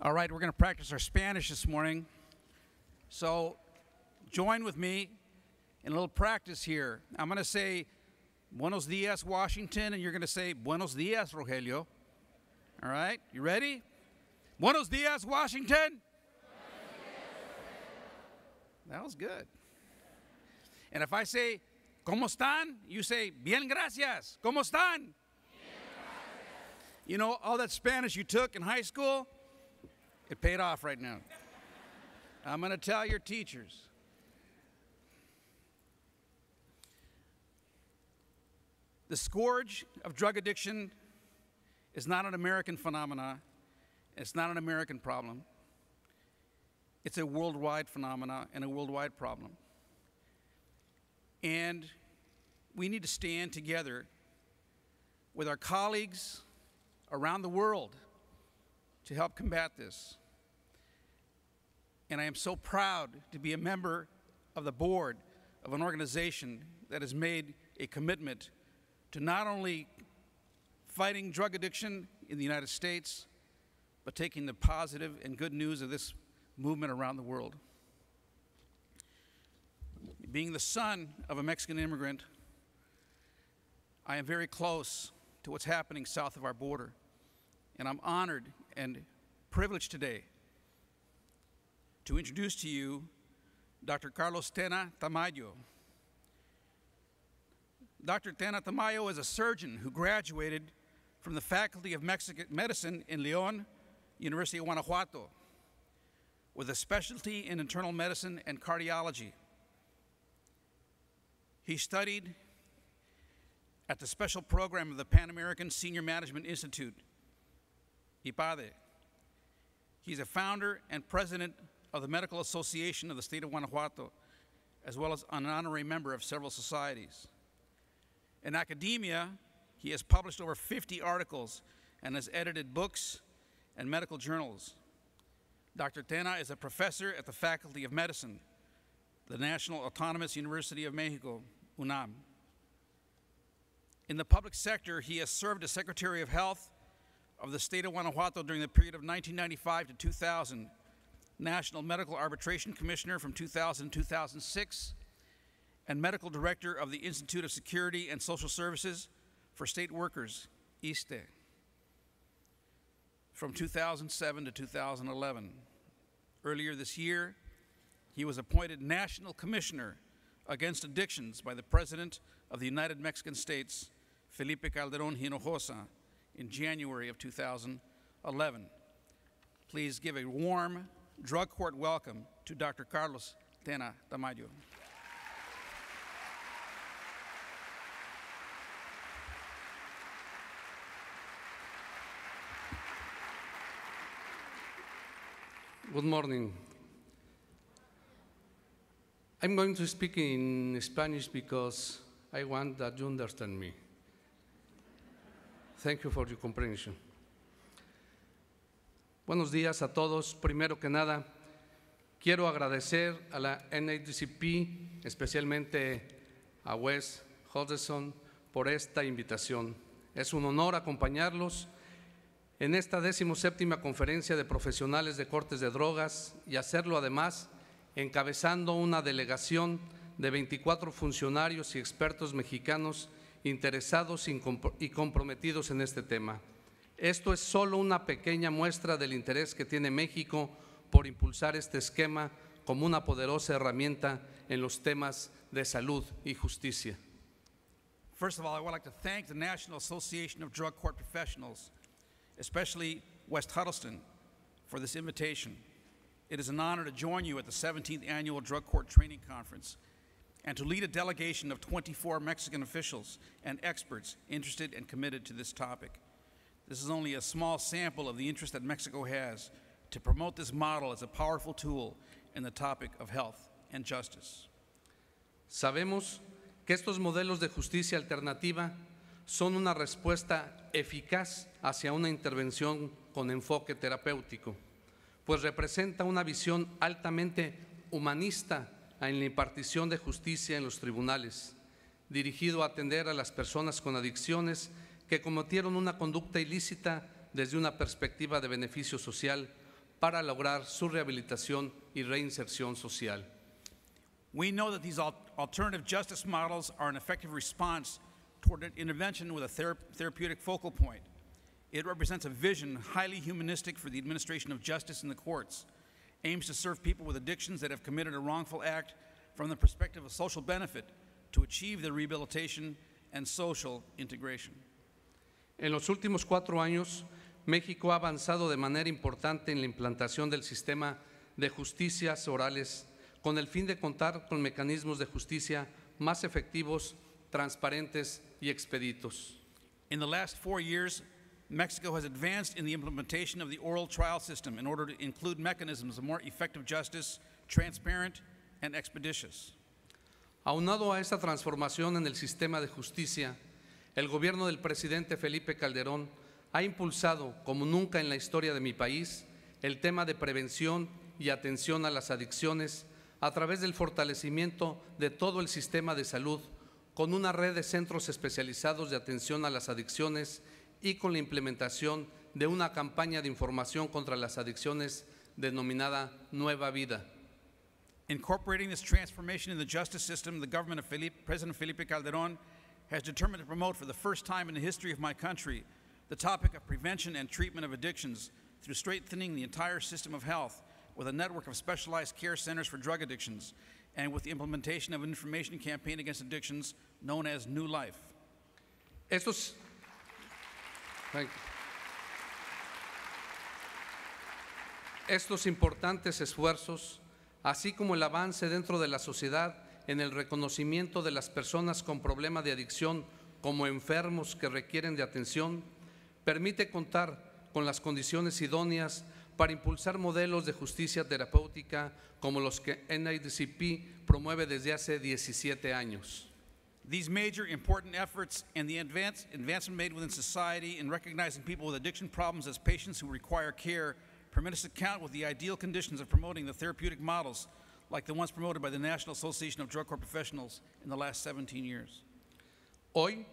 All right, we're going to practice our Spanish this morning. So join with me in a little practice here. I'm going to say buenos dias, Washington, and you're going to say buenos dias, Rogelio. All right, you ready? Buenos dias, Washington. That was good. And if I say, ¿Cómo están? You say, Bien, gracias. ¿Cómo están? Bien, gracias. You know, all that Spanish you took in high school, it paid off right now. I'm going to tell your teachers. The scourge of drug addiction is not an American phenomenon. It's not an American problem. It's a worldwide phenomenon and a worldwide problem. And we need to stand together with our colleagues around the world to help combat this and I am so proud to be a member of the board of an organization that has made a commitment to not only fighting drug addiction in the United States, but taking the positive and good news of this movement around the world. Being the son of a Mexican immigrant, I am very close to what's happening south of our border, and I'm honored and privileged today to introduce to you Dr. Carlos Tena Tamayo. Dr. Tena Tamayo is a surgeon who graduated from the Faculty of Mexican Medicine in Leon, University of Guanajuato, with a specialty in internal medicine and cardiology. He studied at the special program of the Pan American Senior Management Institute, IPADE. He's a founder and president of the Medical Association of the State of Guanajuato, as well as an honorary member of several societies. In academia, he has published over 50 articles and has edited books and medical journals. Dr. Tena is a professor at the Faculty of Medicine, the National Autonomous University of Mexico, UNAM. In the public sector, he has served as Secretary of Health of the state of Guanajuato during the period of 1995 to 2000 National Medical Arbitration Commissioner from 2000 to 2006, and Medical Director of the Institute of Security and Social Services for State Workers, ISTE, from 2007 to 2011. Earlier this year, he was appointed National Commissioner Against Addictions by the President of the United Mexican States, Felipe Calderon Hinojosa, in January of 2011. Please give a warm drug court welcome to Dr. Carlos Tena Tamayo. Good morning. I'm going to speak in Spanish because I want that you understand me. Thank you for your comprehension. Buenos días a todos. Primero que nada, quiero agradecer a la NHCP, especialmente a Wes Hodgson, por esta invitación. Es un honor acompañarlos en esta séptima conferencia de profesionales de cortes de drogas y hacerlo además encabezando una delegación de 24 funcionarios y expertos mexicanos interesados y comprometidos en este tema. Esto es solo una pequeña muestra del interés que tiene México por impulsar este esquema como una poderosa herramienta en los temas de salud y justicia. First of all, I would like to thank the National Association of Drug Court Professionals, especially West Huddleston, for this invitation. It is an honor to join you at the 17th Annual Drug Court Training Conference and to lead a delegation of 24 Mexican officials and experts interested and committed to this topic. This is only a small sample of the interest that Mexico has to promote this model as a powerful tool in the topic of health and justice. Sabemos que estos modelos de justicia alternativa son una respuesta eficaz hacia una intervención con enfoque terapéutico, pues representa una visión altamente humanista en la impartición de justicia en los tribunales, dirigido a atender a las personas con adicciones que cometieron una conducta ilícita desde una perspectiva de beneficio social para lograr su rehabilitación y reinserción social. We know that these alternative justice models are an effective response toward an intervention with a thera therapeutic focal point. It represents a vision highly humanistic for the administration of justice in the courts, aims to serve people with addictions that have committed a wrongful act from the perspective of social benefit to achieve their rehabilitation and social integration. En los últimos cuatro años, México ha avanzado de manera importante en la implantación del sistema de justicias orales con el fin de contar con mecanismos de justicia más efectivos, transparentes y expeditos. oral trial system in order to include mechanisms of more effective justice, transparent and expeditious. Aunado a esta transformación en el sistema de justicia, el gobierno del presidente Felipe Calderón ha impulsado, como nunca en la historia de mi país, el tema de prevención y atención a las adicciones a través del fortalecimiento de todo el sistema de salud con una red de centros especializados de atención a las adicciones y con la implementación de una campaña de información contra las adicciones denominada Nueva Vida. Incorporating this transformation in the justice system, the government of Felipe, President Felipe Calderón has determined to promote for the first time in the history of my country the topic of prevention and treatment of addictions through strengthening the entire system of health with a network of specialized care centers for drug addictions and with the implementation of an information campaign against addictions known as New Life. Estos, thank you. Estos importantes esfuerzos, así como el avance dentro de la sociedad, en el reconocimiento de las personas con problemas de adicción como enfermos que requieren de atención, permite contar con las condiciones idóneas para impulsar modelos de justicia terapéutica como los que NIDCP promueve desde hace 17 años. These major important efforts and the advance, advancement made within society in recognizing people with addiction problems as patients who require care permit us to count with the ideal conditions of promoting the therapeutic models like the ones promoted by the National Association of Drug Court Professionals in the last 17 years. Hoy,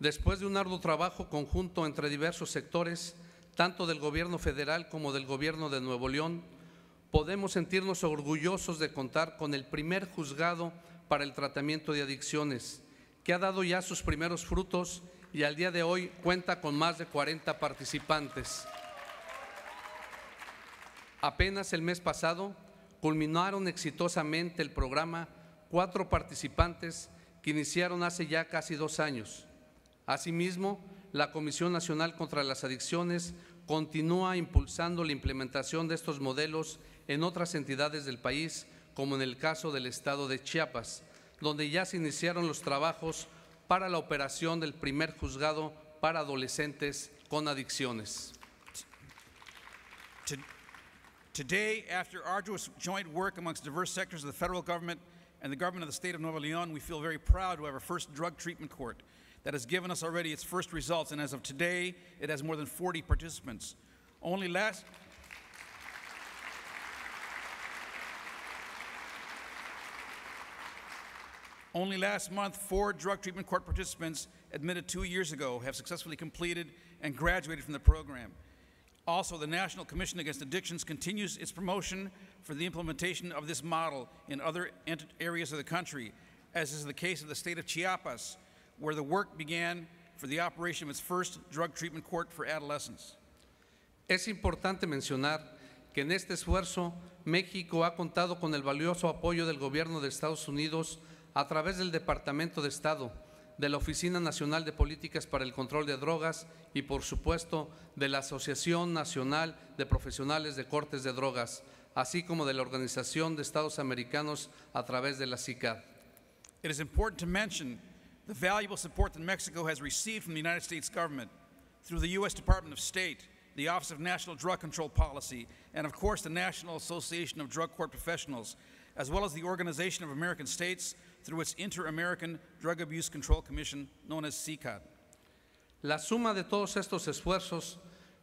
después de un arduo trabajo conjunto entre diversos sectores, tanto del gobierno federal como del gobierno de Nuevo León, podemos sentirnos orgullosos de contar con el primer juzgado para el tratamiento de adicciones, que ha dado ya sus primeros frutos y al día de hoy cuenta con más de 40 participantes. Apenas el mes pasado, culminaron exitosamente el programa cuatro participantes que iniciaron hace ya casi dos años. Asimismo, la Comisión Nacional contra las Adicciones continúa impulsando la implementación de estos modelos en otras entidades del país, como en el caso del estado de Chiapas, donde ya se iniciaron los trabajos para la operación del primer juzgado para adolescentes con adicciones. Today, after arduous joint work amongst diverse sectors of the federal government and the government of the state of Nueva Leon, we feel very proud to have our first drug treatment court that has given us already its first results, and as of today, it has more than 40 participants. Only last, Only last month, four drug treatment court participants admitted two years ago have successfully completed and graduated from the program. Also, the National Commission Against Addictions continues its promotion for the implementation of this model in other areas of the country, as is the case of the state of Chiapas, where the work began for the operation of its first drug treatment court for adolescents. Es importante mencionar que en este esfuerzo México ha contado con el valioso apoyo del gobierno de Estados Unidos a través del Departamento de Estado, de la Oficina Nacional de Políticas para el Control de Drogas y, por supuesto, de la Asociación Nacional de Profesionales de Cortes de Drogas, así como de la Organización de Estados Americanos a través de la CICAD. It is important to mention the valuable support that Mexico has received from the United States government through the U.S. Department of State, the Office of National Drug Control Policy, and of course the National Association of Drug Court Professionals, as well as the Organization of American States through its Inter-American Drug Abuse Control Commission, known as CICAD. La suma de todos estos esfuerzos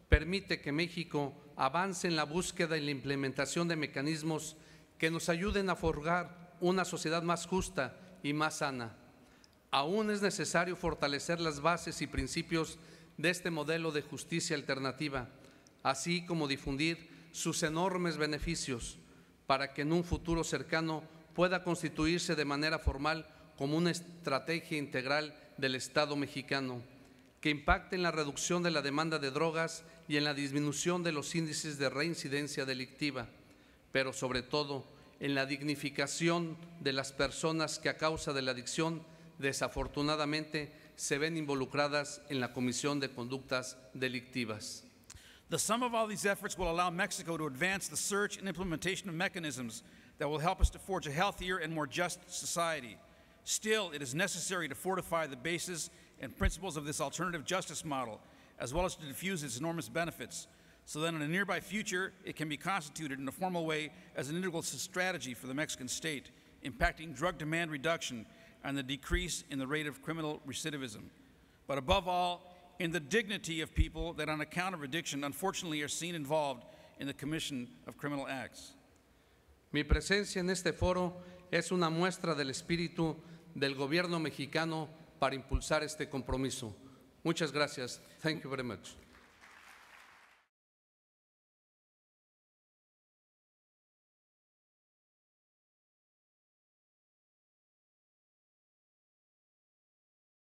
permite que México avance en la búsqueda y la implementación de mecanismos que nos ayuden a forjar una sociedad más justa y más sana. Aún es necesario fortalecer las bases y principios de este modelo de justicia alternativa, así como difundir sus enormes beneficios para que en un futuro cercano pueda constituirse de manera formal como una estrategia integral del Estado mexicano que impacte en la reducción de la demanda de drogas y en la disminución de los índices de reincidencia delictiva, pero sobre todo en la dignificación de las personas que a causa de la adicción desafortunadamente se ven involucradas en la comisión de conductas delictivas. The sum of all these efforts will allow Mexico to advance the search and implementation of mechanisms that will help us to forge a healthier and more just society. Still, it is necessary to fortify the bases and principles of this alternative justice model, as well as to diffuse its enormous benefits, so that in a nearby future, it can be constituted in a formal way as an integral strategy for the Mexican state, impacting drug demand reduction and the decrease in the rate of criminal recidivism. But above all, in the dignity of people that on account of addiction unfortunately are seen involved in the commission of criminal acts. Mi presencia en este foro es una muestra del espíritu del gobierno mexicano para impulsar este compromiso. Muchas gracias. Thank you very much.